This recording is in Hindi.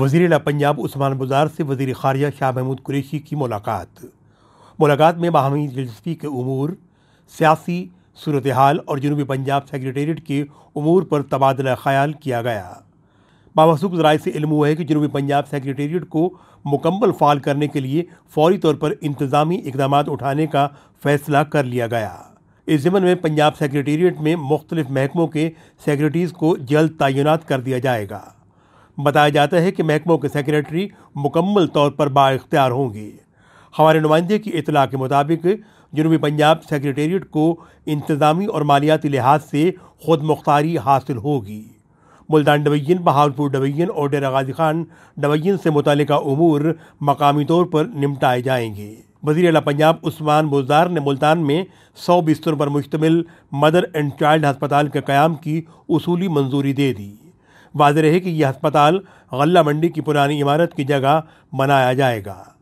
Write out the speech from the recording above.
वजीर पंजाब उस्मान बुजार से वजीर खारजा शाह महमूद कुरेशी की मुलाकात मुलाकात में बाहमी दिलचस्पी के अमूर सियासी सूरत हाल और जनूबी पंजाब सेक्रटेट के अमूर पर तबादला ख्याल किया गया बावसूक जराए से इलम हुआ है कि जनूबी पंजाब सेक्रटेट को मुकम्मल फाल करने के लिए फौरी तौर पर इंतज़ामी इकदाम उठाने का फैसला कर लिया गया इस ज़मन में पंजाब सेक्रटेट में मुख्तलिफ महकमों के सेक्रेटरीज़ को जल्द तैनात कर दिया जाएगा बताया जाता है कि महकमों के सेक्रेटरी मुकम्मल तौर पर बाख्तियार होंगे हमारे नुमाइंदे की इतला के मुताबिक जनूबी पंजाब सेक्रेटेरिएट को इंतज़ामी और मालियाती लिहाज से खुद मुख्तारी हासिल होगी मुल्तान डवैन बहावलपुर डवैन और डेरा गाजी खान डवैन से मुतल अमूर मकामी तौर पर निपटाए जाएंगे वजी अला पंजाब उस्मान बुजार ने मुल्तान में सौ बिस्तरों पर मुश्तमिल मदर एंड चाइल्ड हस्पताल के क़्याम की उसूली मंजूरी दे दी वाज रहे कि यह अस्पताल गला मंडी की पुरानी इमारत की जगह बनाया जाएगा